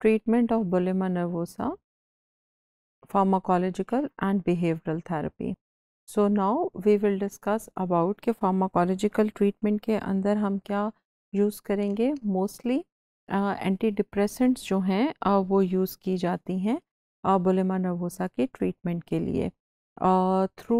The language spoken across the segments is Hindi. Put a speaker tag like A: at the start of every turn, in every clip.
A: Treatment of bulimia nervosa, pharmacological and behavioural therapy. So now we will discuss about के फार्माकोलॉजिकल ट्रीटमेंट के अंदर हम क्या यूज़ करेंगे मोस्टली एंटी डिप्रेसेंट्स जो हैं uh, वो यूज़ की जाती हैं uh, बुलेमा नर्वोसा के ट्रीटमेंट के लिए through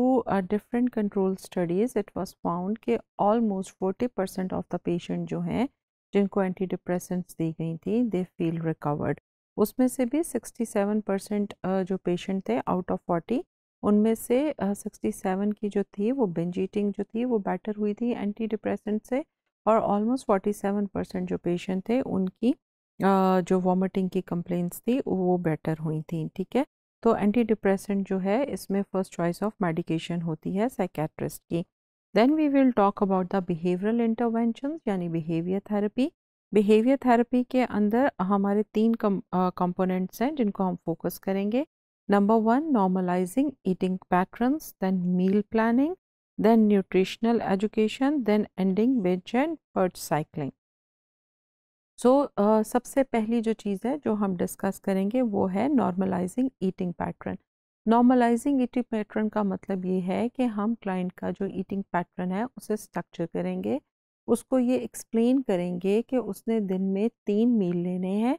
A: different control studies it was found के almost forty percent of the patient जो हैं जिनको एंटी डिप्रेसेंट्स दी गई थी दे फील रिकवर्ड उसमें से भी 67 परसेंट जो पेशेंट थे आउट ऑफ 40 उनमें से 67 की जो थी वो बेंजीटिंग जो थी वो बेटर हुई थी एंटी डिप्रेसेंट से और ऑलमोस्ट 47 परसेंट जो पेशेंट थे उनकी जो वॉमिटिंग की कंप्लेंट्स थी वो बेटर हुई थी ठीक है तो एंटी डिप्रेसेंट जो है इसमें फर्स्ट चॉइस ऑफ मेडिकेशन होती है साइकेट्रिस्ट की Then we will talk about the behavioral interventions यानी behavior therapy. Behavior therapy के अंदर हमारे तीन components हैं जिनको हम focus करेंगे Number one, normalizing eating patterns, then meal planning, then nutritional education, then ending binge and purge cycling. So so, uh, सबसे पहली जो चीज़ है जो हम डिस्कस करेंगे वो है normalising eating pattern normalising eating pattern का मतलब ये है कि हम क्लाइंट का जो ईटिंग पैटर्न है उसे स्ट्रक्चर करेंगे उसको ये एक्सप्लेन करेंगे कि उसने दिन में तीन मील लेने हैं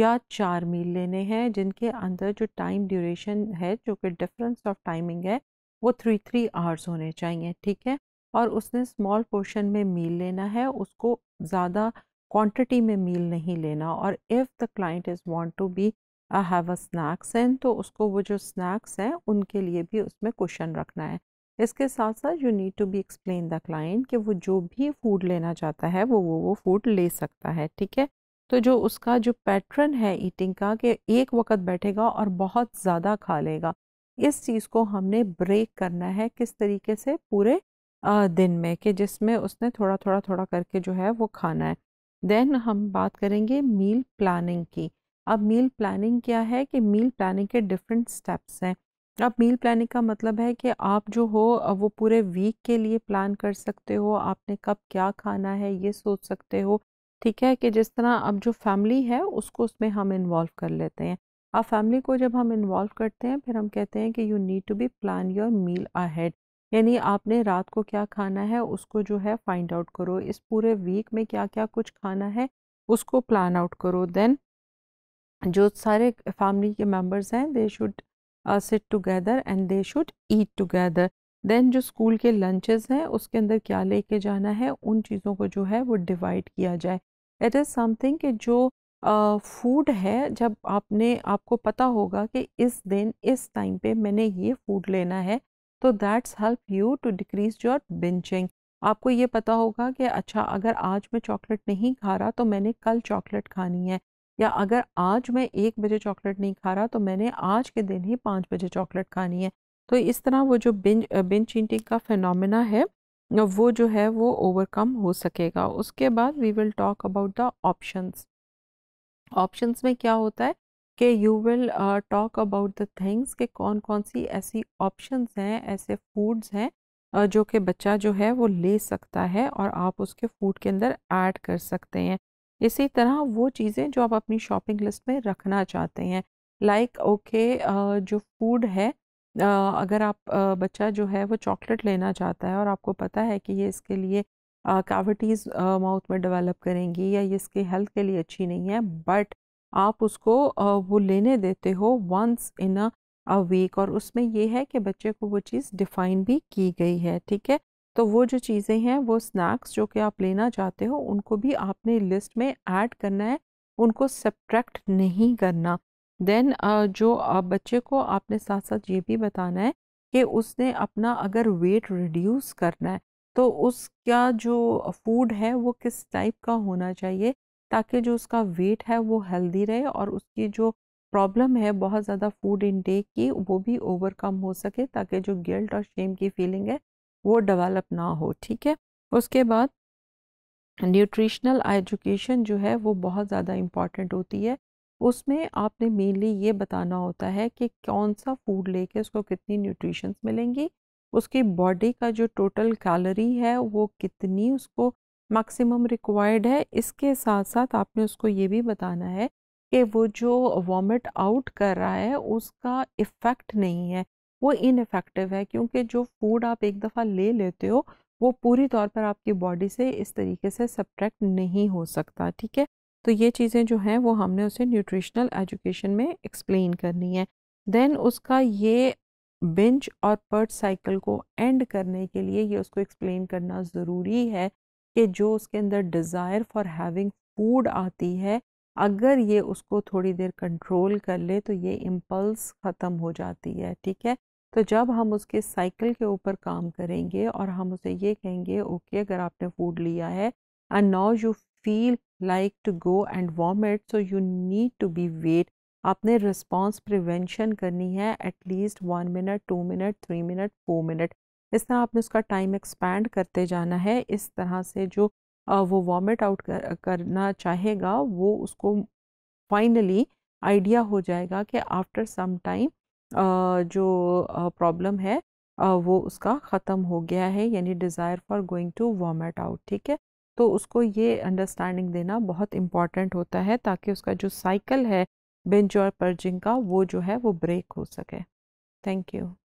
A: या चार मील लेने हैं जिनके अंदर जो टाइम ड्यूरेशन है जो कि डिफरेंस ऑफ टाइमिंग है वो थ्री थ्री आवर्स होने चाहिए ठीक है और उसने स्मॉल पोर्शन में मील लेना है उसको ज़्यादा क्वांटिटी में मील नहीं लेना और if the client is want to be have a snacks हैं तो उसको वो जो स्नैक्स हैं उनके लिए भी उसमें क्वेश्चन रखना है इसके साथ साथ you need to be explain the client कि वो जो भी फूड लेना चाहता है वो वो वो फूड ले सकता है ठीक है तो जो उसका जो पैटर्न है ईटिंग का कि एक वक्त बैठेगा और बहुत ज़्यादा खा लेगा इस चीज़ को हमने ब्रेक करना है किस तरीके से पूरे दिन में कि जिसमें उसने थोड़ा थोड़ा थोड़ा करके जो है वो खाना है देन हम बात करेंगे मील प्लानिंग की अब मील प्लानिंग क्या है कि मील प्लानिंग के डिफरेंट स्टेप्स हैं अब मील प्लानिंग का मतलब है कि आप जो हो वो पूरे वीक के लिए प्लान कर सकते हो आपने कब क्या खाना है ये सोच सकते हो ठीक है कि जिस तरह अब जो फैमिली है उसको उसमें हम इन्वॉल्व कर लेते हैं अब फैमिली को जब हम इन्वॉल्व करते हैं फिर हम कहते हैं कि you need to be plan your meal ahead यानी आपने रात को क्या खाना है उसको जो है फाइंड आउट करो इस पूरे वीक में क्या क्या कुछ खाना है उसको प्लान आउट करो देन जो सारे फैमिली के मेंबर्स हैं they should sit together and they should eat together then जो स्कूल के लंचेस हैं उसके अंदर क्या लेके जाना है उन चीज़ों को जो है वो डिवाइड किया जाए इट इज़ समथिंग कि जो फूड uh, है जब आपने आपको पता होगा कि इस दिन इस टाइम पे मैंने ये फूड लेना है तो that's help you to decrease your binging आपको ये पता होगा कि अच्छा अगर आज मैं चॉकलेट नहीं खा रहा तो मैंने कल चॉकलेट खानी है या अगर आज मैं एक बजे चॉकलेट नहीं खा रहा तो मैंने आज के दिन ही पाँच बजे चॉकलेट खानी है तो इस तरह वो जो बिन बिन चिंटिंग का फिनमिना है वो जो है वो ओवरकम हो सकेगा उसके बाद we will talk about the options options में क्या होता है कि you will talk about the things कि कौन कौन सी ऐसी ऑप्शंस हैं ऐसे फूड्स हैं जो कि बच्चा जो है वो ले सकता है और आप उसके फूड के अंदर ऐड कर सकते हैं इसी तरह वो चीज़ें जो आप अपनी शॉपिंग लिस्ट में रखना चाहते हैं लाइक like, ओके okay, जो फूड है अगर आप बच्चा जो है वो चॉकलेट लेना चाहता है और आपको पता है कि ये इसके लिए कैविटीज़ माउथ में डेवलप करेंगी या ये इसके हेल्थ के लिए अच्छी नहीं है बट आप उसको वो लेने देते हो वंस इन अ वीक और उसमें ये है कि बच्चे को वो चीज़ डिफ़ाइन भी की गई है ठीक है तो वो जो चीज़ें हैं वो स्नैक्स जो कि आप लेना चाहते हो उनको भी आपने लिस्ट में ऐड करना है उनको सब्ट्रैक्ट नहीं करना देन uh, जो uh, बच्चे को आपने साथ साथ ये भी बताना है कि उसने अपना अगर वेट रिड्यूस करना है तो उसका जो फूड है वो किस टाइप का होना चाहिए ताकि जो उसका वेट है वो हेल्दी रहे और उसकी जो प्रॉब्लम है बहुत ज़्यादा फूड इनटेक की वो भी ओवरकम हो सके ताकि जो गिल्ट और शेम की फीलिंग है वो डेवलप ना हो ठीक है उसके बाद न्यूट्रिशनल एजुकेशन जो है वो बहुत ज़्यादा इम्पॉर्टेंट होती है उसमें आपने मेनली ये बताना होता है कि कौन सा फूड लेके उसको कितनी न्यूट्रिशंस मिलेंगी उसकी बॉडी का जो टोटल कैलोरी है वो कितनी उसको मैक्सिमम रिक्वायर्ड है इसके साथ साथ आपने उसको ये भी बताना है कि वो जो वॉमिट आउट कर रहा है उसका इफ़ेक्ट नहीं है वो इनफेक्टिव है क्योंकि जो फूड आप एक दफ़ा ले लेते हो वो पूरी तौर पर आपकी बॉडी से इस तरीके से सब्ट्रैक्ट नहीं हो सकता ठीक है तो ये चीज़ें जो हैं वो हमने उसे न्यूट्रिशनल एजुकेशन में एक्सप्लेन करनी है देन उसका ये बेंच और पर्ट साइकिल को एंड करने के लिए ये उसको एक्सप्लेन करना ज़रूरी है कि जो उसके अंदर डिज़ायर फॉर हैविंग फूड आती है अगर ये उसको थोड़ी देर कंट्रोल कर ले तो ये इम्पल्स ख़त्म हो जाती है ठीक है तो जब हम उसके साइकिल के ऊपर काम करेंगे और हम उसे ये कहेंगे ओके okay, अगर आपने फूड लिया है and now you feel like to go and vomit so you need to be wait आपने रिस्पॉन्स प्रिवेंशन करनी है at least one minute two minute three minute four minute इस तरह आपने उसका टाइम एक्सपैंड करते जाना है इस तरह से जो वो वॉमिट आउट कर, करना चाहेगा वो उसको फाइनली आइडिया हो जाएगा कि आफ्टर सम टाइम जो प्रॉब्लम है वो उसका ख़त्म हो गया है यानी desire for going to vomit out ठीक है तो उसको ये अंडरस्टैंडिंग देना बहुत इम्पॉर्टेंट होता है ताकि उसका जो साइकिल है बेंच और पर्जिंग का वो जो है वो ब्रेक हो सके थैंक यू